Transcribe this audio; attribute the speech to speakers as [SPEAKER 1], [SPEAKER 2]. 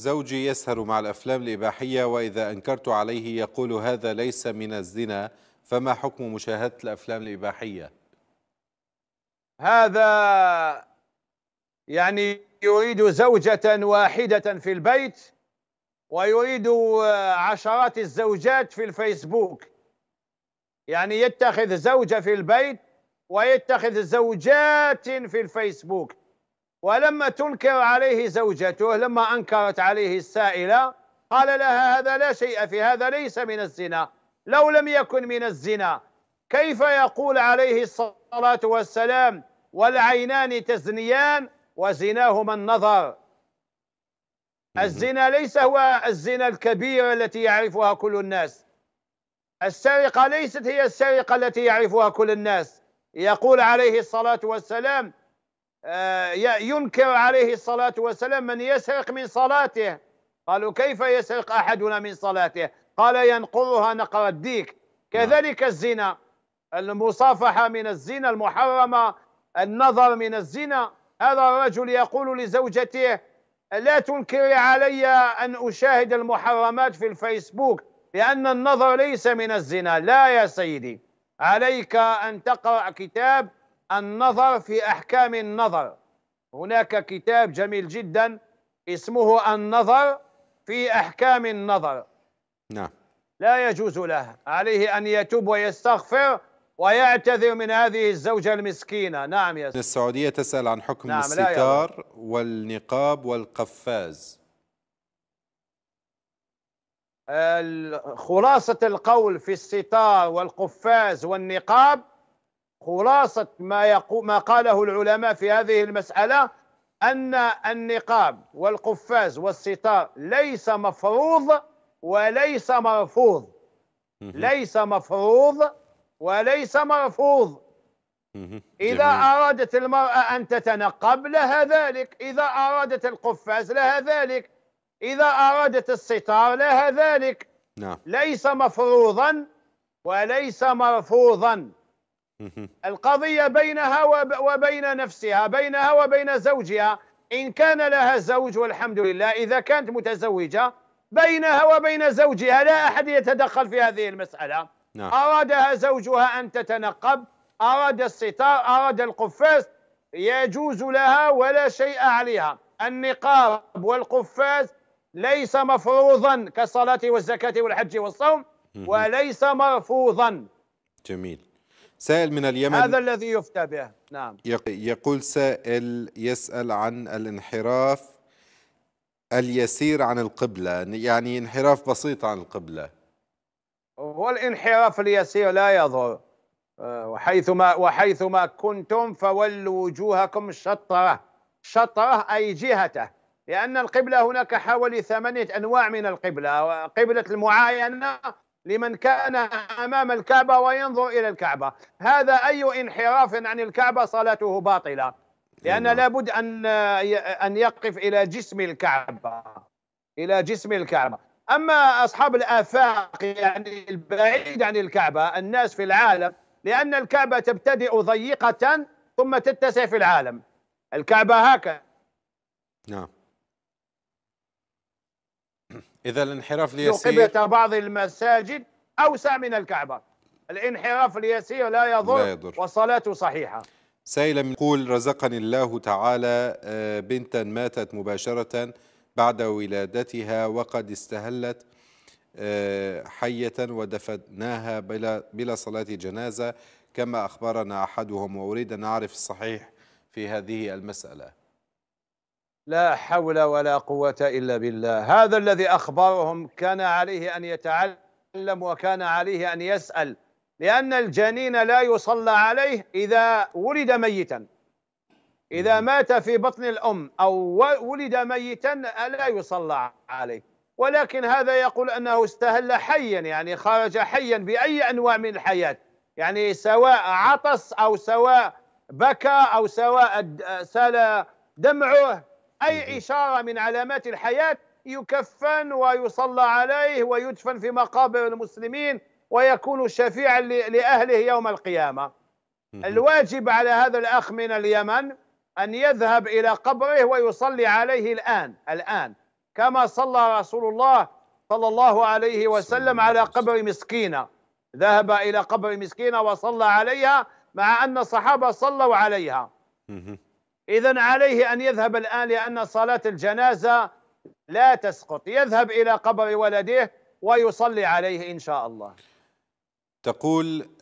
[SPEAKER 1] زوجي يسهر مع الأفلام الإباحية وإذا أنكرت عليه يقول هذا ليس من الزنا فما حكم مشاهدة الأفلام الإباحية
[SPEAKER 2] هذا يعني يريد زوجة واحدة في البيت ويريد عشرات الزوجات في الفيسبوك يعني يتخذ زوجة في البيت ويتخذ زوجات في الفيسبوك ولما تنكر عليه زوجته لما أنكرت عليه السائلة قال لها هذا لا شيء في هذا ليس من الزنا لو لم يكن من الزنا كيف يقول عليه الصلاة والسلام والعينان تزنيان وزناهما النظر الزنا ليس هو الزنا الكبير التي يعرفها كل الناس السرقة ليست هي السرقة التي يعرفها كل الناس يقول عليه الصلاة والسلام آه، ينكر عليه الصلاة والسلام من يسرق من صلاته قالوا كيف يسرق أحدنا من صلاته قال ينقرها نقر الديك نعم. كذلك الزنا المصافحة من الزنا المحرمة النظر من الزنا هذا الرجل يقول لزوجته لا تنكري علي أن أشاهد المحرمات في الفيسبوك لأن النظر ليس من الزنا لا يا سيدي عليك أن تقرأ كتاب النظر في أحكام النظر هناك كتاب جميل جدا اسمه النظر في أحكام النظر نعم لا يجوز له عليه أن يتوب ويستغفر ويعتذر من هذه الزوجة المسكينة نعم يا سيدي
[SPEAKER 1] السعودية تسأل عن حكم نعم الستار والنقاب والقفاز
[SPEAKER 2] خلاصة القول في الستار والقفاز والنقاب خلاصة ما, يقو ما قاله العلماء في هذه المسألة أن النقاب والقفاز والستار ليس مفروض وليس مرفوض ليس مفروض وليس مرفوض إذا أرادت المرأة أن تتنقب لها ذلك إذا أرادت القفاز لها ذلك إذا أرادت الستار لها ذلك نعم. ليس مفروضا وليس مرفوضا القضية بينها وبين نفسها بينها وبين زوجها إن كان لها زوج والحمد لله إذا كانت متزوجة بينها وبين زوجها لا أحد يتدخل في هذه المسألة نعم. أرادها زوجها أن تتنقب أراد الستار أراد القفاز يجوز لها ولا شيء عليها النقاب والقفاز ليس مفروضا كالصلاة والزكاة والحج والصوم وليس مرفوضا
[SPEAKER 1] جميل سائل من اليمن هذا
[SPEAKER 2] الذي يفتى به نعم
[SPEAKER 1] يقول سائل يسأل عن الانحراف اليسير عن القبلة يعني انحراف بسيط عن القبلة
[SPEAKER 2] والانحراف اليسير لا يضر آه، وحيثما وحيثما كنتم فولوا وجوهكم شطره شطره اي جهته لان القبله هناك حوالي ثمانيه انواع من القبله قبله المعاينه لمن كان امام الكعبه وينظر الى الكعبه هذا اي انحراف عن الكعبه صلاته باطله لان نعم. لابد ان ان يقف الى جسم الكعبه الى جسم الكعبه اما اصحاب الافاق يعني البعيد عن الكعبه الناس في العالم لان الكعبه تبتدئ ضيقه ثم تتسع في العالم الكعبه هكذا
[SPEAKER 1] نعم إذا الانحراف اليسير قبلة
[SPEAKER 2] بعض المساجد أوسع من الكعبة الانحراف اليسير لا يضر, لا يضر. والصلاة صحيحة
[SPEAKER 1] سائلة من رزقني الله تعالى آه، بنتا ماتت مباشرة بعد ولادتها وقد استهلت آه، حية ودفناها بلا, بلا صلاة جنازة كما أخبرنا أحدهم وأريد أن أعرف الصحيح في هذه المسألة
[SPEAKER 2] لا حول ولا قوة إلا بالله هذا الذي أخبرهم كان عليه أن يتعلم وكان عليه أن يسأل لأن الجنين لا يصلى عليه إذا ولد ميتا إذا مات في بطن الأم أو ولد ميتا لا يصلى عليه ولكن هذا يقول أنه استهل حيا يعني خرج حيا بأي أنواع من الحياة يعني سواء عطس أو سواء بكى أو سواء سال دمعه أي نعم. إشارة من علامات الحياة يكفن ويصلى عليه ويدفن في مقابر المسلمين ويكون شفيعا لأهله يوم القيامة الواجب على هذا الأخ من اليمن أن يذهب إلى قبره ويصلي عليه الآن الآن كما صلى رسول الله صلى الله عليه وسلم على قبر مسكينة ذهب إلى قبر مسكينة وصلى عليها مع أن الصحابة صلوا عليها إذا عليه أن يذهب الآن لأن صلاة الجنازة لا تسقط يذهب إلى قبر ولده ويصلي عليه إن شاء الله
[SPEAKER 1] تقول